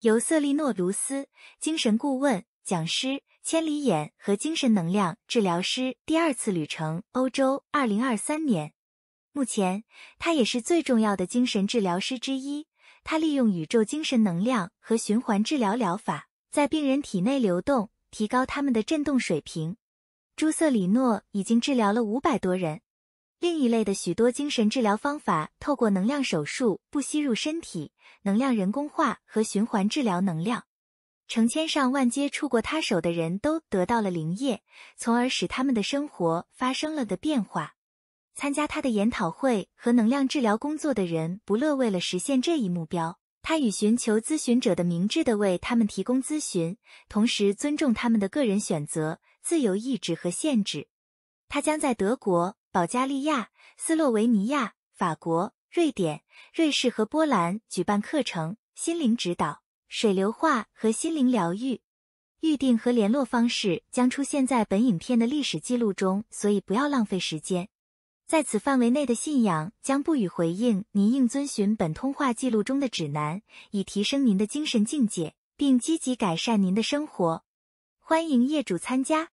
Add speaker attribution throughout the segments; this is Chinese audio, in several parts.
Speaker 1: 由瑟利诺·卢斯精神顾问、讲师、千里眼和精神能量治疗师。第二次旅程，欧洲，二零二三年。目前，他也是最重要的精神治疗师之一。他利用宇宙精神能量和循环治疗疗法，在病人体内流动，提高他们的振动水平。朱瑟里诺已经治疗了五百多人。另一类的许多精神治疗方法，透过能量手术不吸入身体能量人工化和循环治疗能量，成千上万接触过他手的人都得到了灵液，从而使他们的生活发生了的变化。参加他的研讨会和能量治疗工作的人不乐为了实现这一目标，他与寻求咨询者的明智的为他们提供咨询，同时尊重他们的个人选择、自由意志和限制。他将在德国。保加利亚、斯洛维尼亚、法国、瑞典、瑞士和波兰举办课程、心灵指导、水流画和心灵疗愈。预定和联络方式将出现在本影片的历史记录中，所以不要浪费时间。在此范围内的信仰将不予回应。您应遵循本通话记录中的指南，以提升您的精神境界，并积极改善您的生活。欢迎业主参加。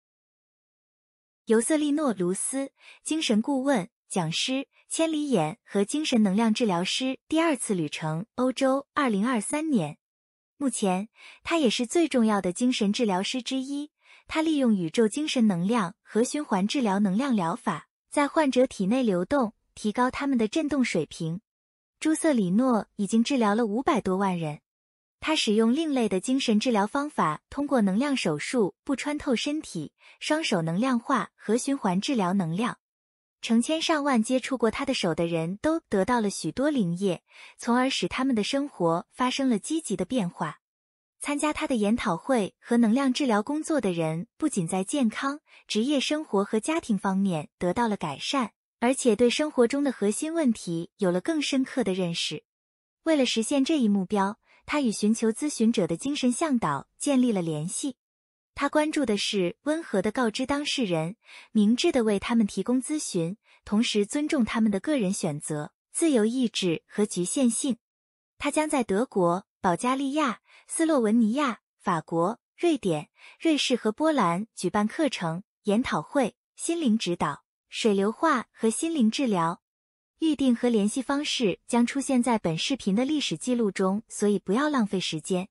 Speaker 1: 尤瑟利诺·卢斯，精神顾问、讲师、千里眼和精神能量治疗师。第二次旅程，欧洲，二零二三年。目前，他也是最重要的精神治疗师之一。他利用宇宙精神能量和循环治疗能量疗法，在患者体内流动，提高他们的振动水平。朱瑟里诺已经治疗了五百多万人。他使用另类的精神治疗方法，通过能量手术不穿透身体，双手能量化和循环治疗能量。成千上万接触过他的手的人都得到了许多灵液，从而使他们的生活发生了积极的变化。参加他的研讨会和能量治疗工作的人，不仅在健康、职业生活和家庭方面得到了改善，而且对生活中的核心问题有了更深刻的认识。为了实现这一目标。他与寻求咨询者的精神向导建立了联系。他关注的是温和的告知当事人，明智的为他们提供咨询，同时尊重他们的个人选择、自由意志和局限性。他将在德国、保加利亚、斯洛文尼亚、法国、瑞典、瑞士和波兰举办课程、研讨会、心灵指导、水流化和心灵治疗。预定和联系方式将出现在本视频的历史记录中，所以不要浪费时间。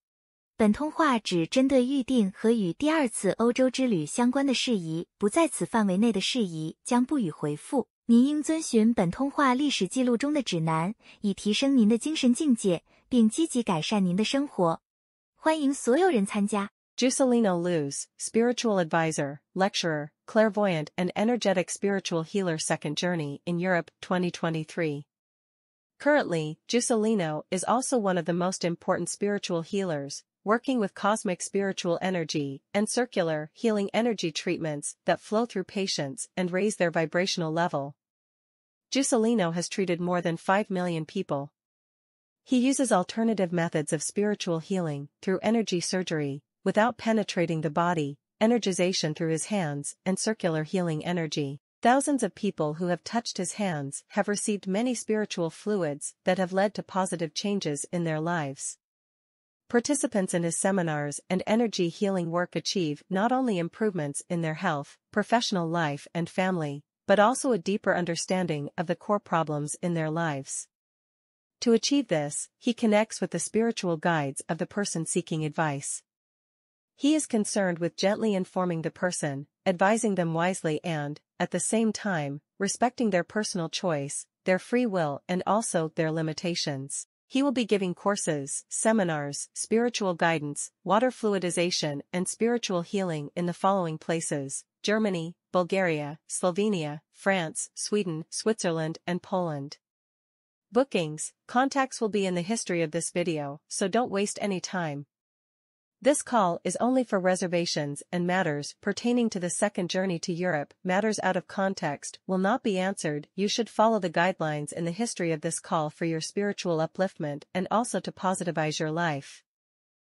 Speaker 1: 本通话只针对预定和与第二次欧洲之旅相关的事宜，不在此范围内的事宜将不予回复。您应遵循本通话历史记录中的指南，以提升您的精神境界，并积极改善您的生活。欢迎所有人参加。Jusselino Luz，Spiritual Advisor Lecturer。
Speaker 2: Clairvoyant and Energetic Spiritual Healer Second Journey in Europe 2023. Currently, Juscelino is also one of the most important spiritual healers, working with cosmic spiritual energy and circular healing energy treatments that flow through patients and raise their vibrational level. Juscelino has treated more than 5 million people. He uses alternative methods of spiritual healing through energy surgery without penetrating the body energization through his hands, and circular healing energy. Thousands of people who have touched his hands have received many spiritual fluids that have led to positive changes in their lives. Participants in his seminars and energy healing work achieve not only improvements in their health, professional life and family, but also a deeper understanding of the core problems in their lives. To achieve this, he connects with the spiritual guides of the person seeking advice. He is concerned with gently informing the person, advising them wisely and, at the same time, respecting their personal choice, their free will and also their limitations. He will be giving courses, seminars, spiritual guidance, water fluidization and spiritual healing in the following places, Germany, Bulgaria, Slovenia, France, Sweden, Switzerland and Poland. Bookings, contacts will be in the history of this video, so don't waste any time, this call is only for reservations and matters pertaining to the second journey to Europe. Matters out of context will not be answered. You should follow the guidelines in the history of this call for your spiritual upliftment and also to positivize your life.